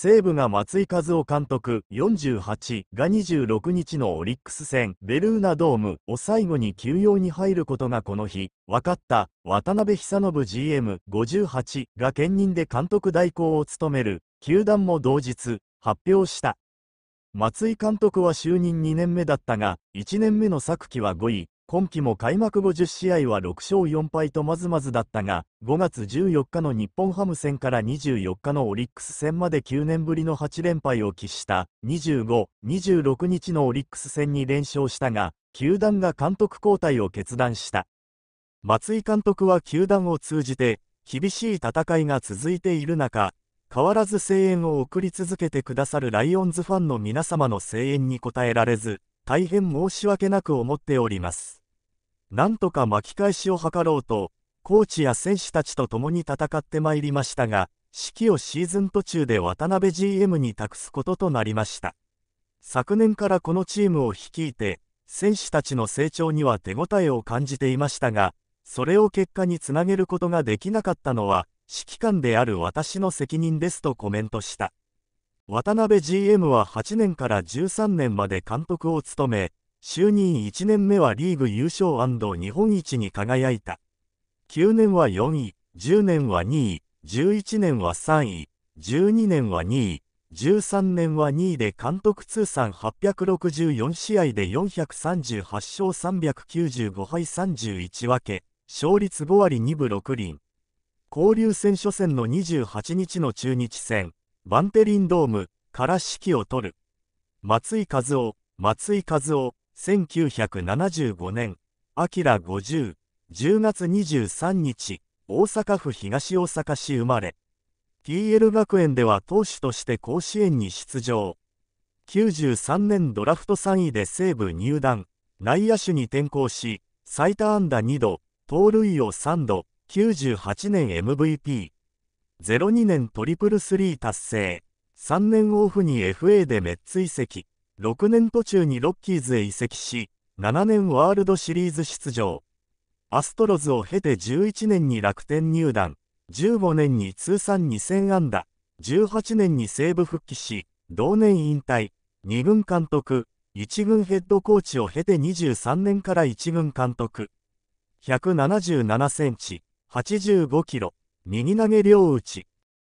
西武が松井和夫監督48が26日のオリックス戦ベルーナドームを最後に休養に入ることがこの日分かった渡辺久信 GM58 が兼任で監督代行を務める球団も同日発表した松井監督は就任2年目だったが1年目の昨季は5位今季も開幕5 0試合は6勝4敗とまずまずだったが、5月14日の日本ハム戦から24日のオリックス戦まで9年ぶりの8連敗を喫した25、26日のオリックス戦に連勝したが、球団が監督交代を決断した。松井監督は球団を通じて、厳しい戦いが続いている中、変わらず声援を送り続けてくださるライオンズファンの皆様の声援に応えられず、大変申し訳なく思っております。なんとか巻き返しを図ろうと、コーチや選手たちと共に戦ってまいりましたが、指揮をシーズン途中で渡辺 GM に託すこととなりました。昨年からこのチームを率いて、選手たちの成長には手応えを感じていましたが、それを結果につなげることができなかったのは、指揮官である私の責任ですとコメントした。渡辺 GM は8年から13年まで監督を務め、就任1年目はリーグ優勝日本一に輝いた。9年は4位、10年は2位、11年は3位、12年は2位、13年は2位で監督通算864試合で438勝395敗31分け、勝率5割2分6厘。交流戦初戦の28日の中日戦、バンテリンドームから指揮を取る松井和夫松井和夫1975年あきら50 10月23日大阪府東大阪市生まれ TL 学園では投手として甲子園に出場93年ドラフト3位で西武入団内野手に転向し最多安打2度盗塁を3度98年 MVP 02年トリプルスリー達成3年オフに FA でメッツ移籍6年途中にロッキーズへ移籍し7年ワールドシリーズ出場アストロズを経て11年に楽天入団15年に通算2000安打18年に西武復帰し同年引退2軍監督1軍ヘッドコーチを経て23年から1軍監督177センチ85キロ右投げ両打ち。